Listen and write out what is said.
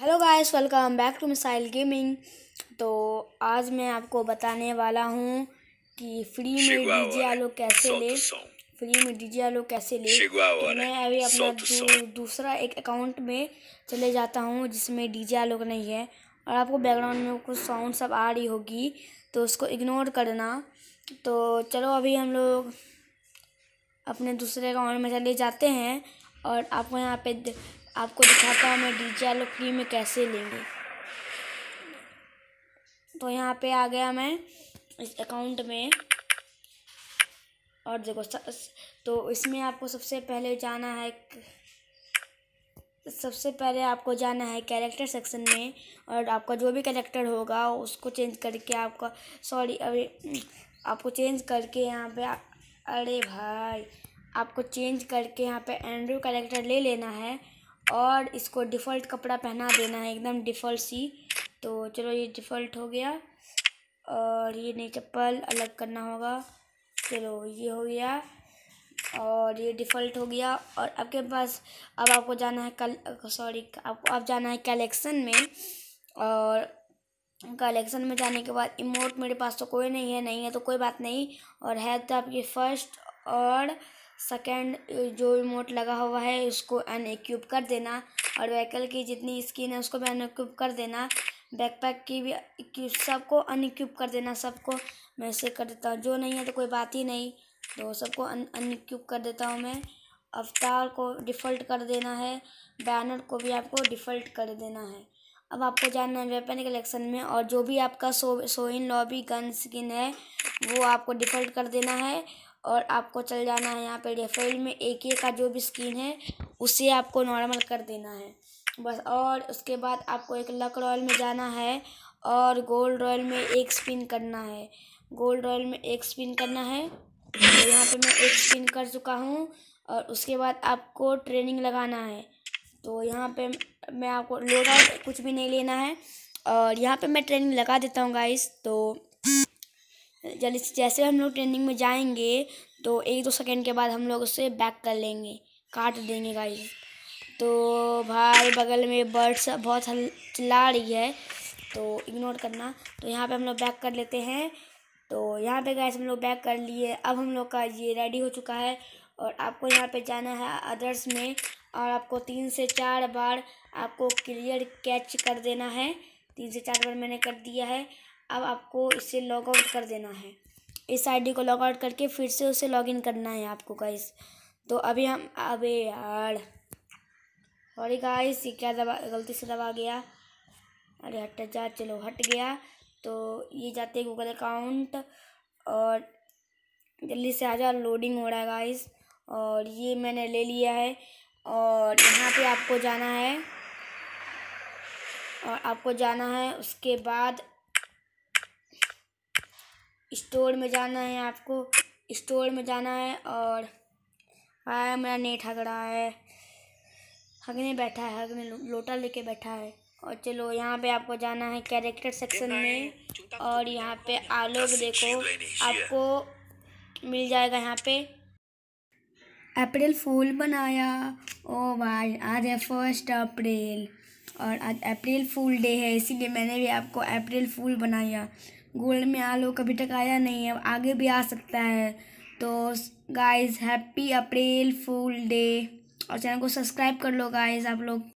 hello guys welcome back to Missile Gaming तो आज मैं आपको बताने वाला हूँ कि फ्री में डीजे आलो कैसे ले फ्री में डीजे आलो कैसे ले तो मैं अभी अपना दू, दूसरा एक अकाउंट में चले जाता हूँ जिसमें डीजे आलो नहीं है और आपको बैकग्राउंड में कुछ साउंड सब आ रही होगी तो उसको इग्नोर करना तो चलो अभी हम लोग अपने दूसरे अकाउंट में चले जाते हैं और आपको यहाँ पे आपको दिखाता हूँ मैं डी आलो फ्री में कैसे लेंगे तो यहाँ पे आ गया मैं इस अकाउंट में और देखो तो इसमें आपको सबसे पहले जाना है सबसे पहले आपको जाना है कैरेक्टर सेक्शन में और आपका जो भी कैरेक्टर होगा उसको चेंज करके आपका सॉरी अरे आपको चेंज करके यहाँ पे अरे भाई आपको चेंज करके यहाँ पे एंड्रू कैरेक्टर ले लेना है और इसको डिफ़ॉल्ट कपड़ा पहना देना है एकदम डिफ़ॉल्ट सी तो चलो ये डिफ़ॉल्ट हो गया और ये नई चप्पल तो अलग करना होगा चलो ये हो गया और ये डिफ़ॉल्ट हो गया और आपके पास अब आपको जाना है कल सॉरी आपको अब जाना है कलेक्शन में और कलेक्शन में जाने के बाद इमोट मेरे पास तो कोई नहीं है नहीं है तो कोई बात नहीं और है तो आपकी फ़र्स्ट और सेकेंड जो रिमोट लगा हुआ है उसको एक्यूब कर देना और व्हीकल की जितनी स्किन है उसको भी अनएक्यूब कर देना बैकपैक की भी सबको अनइक्यूब कर देना सबको मैं इसे कर देता हूँ जो नहीं है तो कोई बात ही नहीं तो सबको अनइक्यूब कर देता हूँ मैं अवतार को डिफ़ॉल्ट कर देना है बैनर को भी आपको डिफ़ॉल्ट कर देना है अब आपको जानना है वेपन कलेक्शन में और जो भी आपका सो सोइन लॉबी गन स्किन है वो आपको डिफ़ॉल्ट कर देना है और आपको चल जाना है यहाँ पे रेफरल में एक एक का जो भी स्किन है उसे आपको नॉर्मल कर देना है बस और उसके बाद आपको एक लक रॉयल में जाना है और गोल्ड रॉयल में एक स्पिन करना है गोल्ड रॉयल में एक स्पिन करना है तो यहाँ पे मैं एक स्पिन कर चुका हूँ और उसके बाद आपको ट्रेनिंग लगाना है तो यहाँ पे मैं आपको लोड कुछ भी नहीं लेना है और यहाँ पे मैं ट्रेनिंग लगा देता हूँ गाइस तो जल्दी से जैसे हम लोग ट्रेनिंग में जाएंगे तो एक दो सेकेंड के बाद हम लोग उसे बैक कर लेंगे काट देंगे गाइस तो भाई बगल में बर्ड्स बहुत हल चिल्ला रही है तो इग्नोर करना तो यहाँ पे हम लोग बैक कर लेते हैं तो यहाँ पे गाइस हम लोग बैक कर लिए अब हम लोग का ये रेडी हो चुका है और आपको यहाँ पर जाना है अदर्स में और आपको तीन से चार बार आपको क्लियर कैच कर देना है तीन से चार बार मैंने कर दिया है अब आपको इसे लॉग आउट कर देना है इस आईडी को लॉग आउट करके फिर से उसे लॉग इन करना है आपको गाइस तो अभी हम अबे यार सॉरी गाइस ये क्या दबा गलती से दबा गया अरे हट जा चलो हट गया तो ये जाते हैं गूगल अकाउंट और जल्दी से आ जाओ लोडिंग हो रहा है गाइस और ये मैंने ले लिया है और यहाँ पे आपको जाना है और आपको जाना है उसके बाद स्टोर में जाना है आपको स्टोर में जाना है और आया मेरा नेट हग रहा है हगने बैठा है हगने लोटा लेके बैठा है और चलो यहाँ पे आपको जाना है कैरेक्टर सेक्शन में और यहाँ पे आलोक देखो आपको मिल जाएगा यहाँ पे अप्रैल फूल बनाया ओ भाई आज है फर्स्ट अप्रैल और आज अप्रैल फूल डे है इसीलिए मैंने भी आपको अप्रैल फूल बनाया गोल्ड में आ लो कभी तक आया नहीं है आगे भी आ सकता है तो guys happy April fool day और चैनल को सब्सक्राइब कर लो गाइस आप लोग